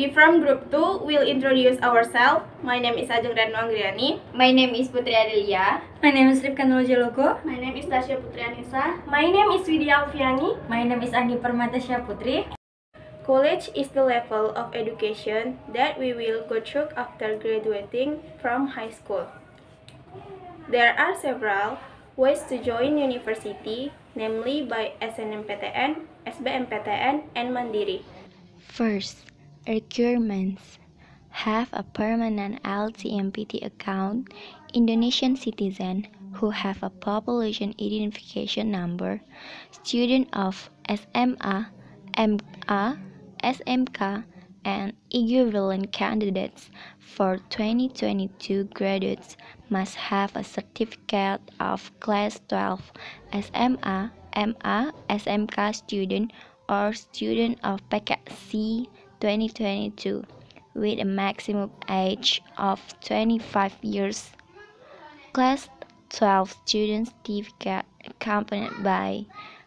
We from Group 2 will introduce ourselves. My name is Ajeng Renu Anggriani. My name is Putri Adelia. My name is Rifkan Loko. My name is Dasya Putri Anissa. My name is Widya Alfiani. My name is Andi Permata Putri. College is the level of education that we will go through after graduating from high school. There are several ways to join university, namely by SNMPTN, SBMPTN, and Mandiri. First, requirements have a permanent LTMPT account, Indonesian citizen who have a population identification number, student of SMA, MA, SMK, and equivalent candidates for 2022 graduates must have a certificate of class 12 SMA, MA, SMK student or student of PKC 2022 with a maximum age of 25 years. Class 12 students' certificate accompanied by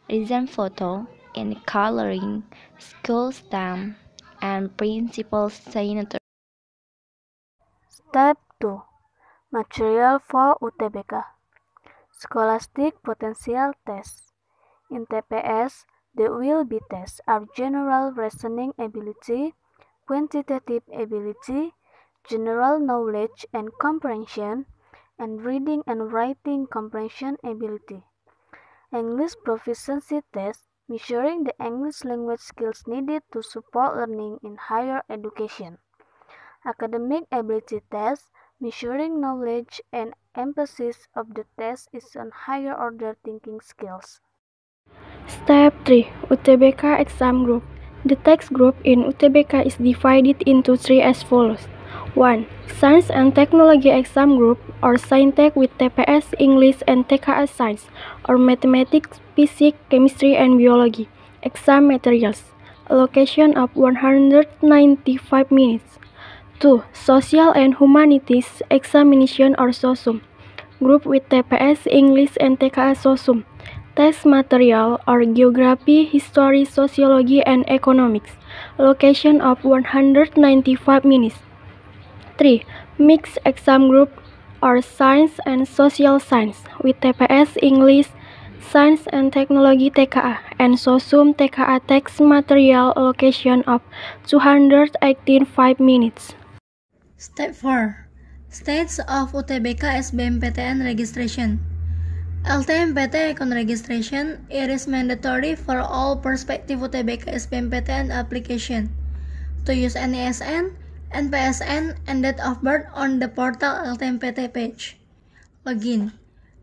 recent photo and coloring, school stamp, and principal signature. Step 2. Material for UTBK Scholastic Potential Test In TPS, they will be tests are general reasoning ability, quantitative ability, general knowledge and comprehension, and reading and writing comprehension ability. English proficiency test measuring the English language skills needed to support learning in higher education. Academic ability test measuring knowledge and emphasis of the test is on higher order thinking skills. Step 3. UTBK Exam Group The text group in UTBK is divided into three as follows. 1. Science and Technology Exam Group or Scientech with TPS English and TKS Science or Mathematics, Physics, Chemistry, and Biology. Exam materials. Allocation of 195 minutes. 2. Social and Humanities Examination or SOSUM. Group with TPS English and TKS SOSUM. Test material or geography, history, sociology, and economics. Location of 195 minutes. 3. Mixed exam group or science and social science with TPS English, Science and Technology TKA, and SOSUM TKA text material location of 285 minutes. Step 4. States of UTBK SBMPTN registration. LTMPT Account Registration, it is mandatory for all prospective UTBK SPMPTN application to use NISN, e NPSN, and date of birth on the portal LTMPT page. Login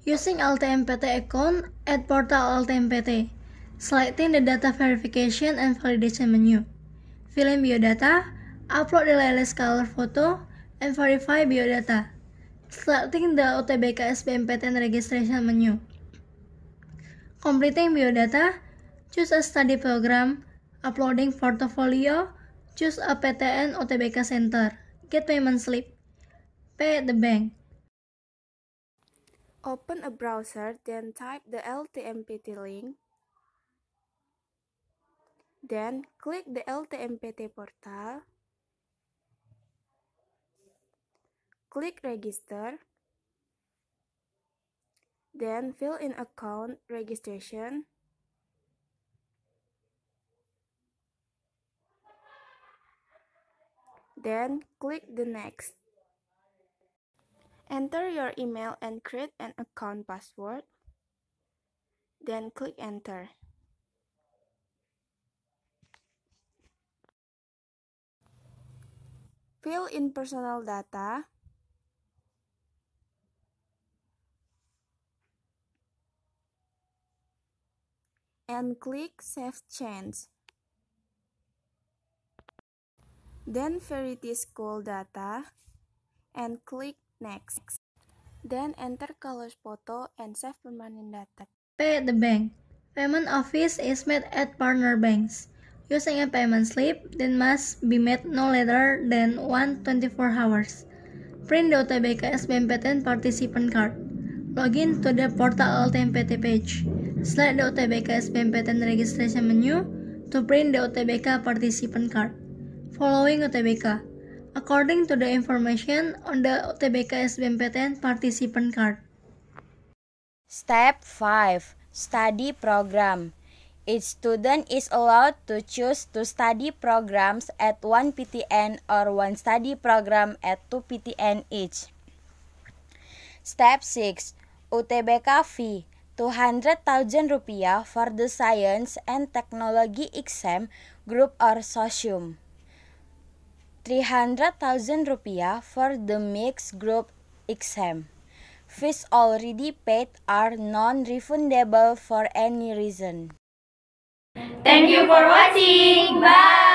Using LTMPT account at portal LTMPT, selecting the data verification and validation menu, fill in biodata, upload the latest color photo, and verify biodata. Starting the OTBK SBMPTN registration menu. Completing biodata, choose a study program, uploading portfolio, choose a PTN OTBK center, get payment slip, pay at the bank. Open a browser, then type the LTMPT link. Then click the LTMPT portal. Click Register. Then fill in account registration. Then click the next. Enter your email and create an account password. Then click enter. Fill in personal data. and click Save Change. Then verity school data and click Next. Then enter color photo and save permanent data. Pay at the bank. Payment office is made at partner banks. Using a payment slip then must be made no later than 124 hours. Print the UTBK SBMPTN participant card. Login to the portal LTMPT page. Select the OTBK SBMPTN registration menu to print the OTBK participant card. Following OTBK, according to the information on the OTBK SBMPTN participant card. Step 5. Study program. Each student is allowed to choose to study programs at 1 PTN or one study program at 2 PTN each. Step 6. UTBK fee. 200,000 rupiah for the Science and Technology Exam Group or Socium. 300,000 rupiah for the Mixed Group Exam. Fees already paid are non-refundable for any reason. Thank you for watching. Bye.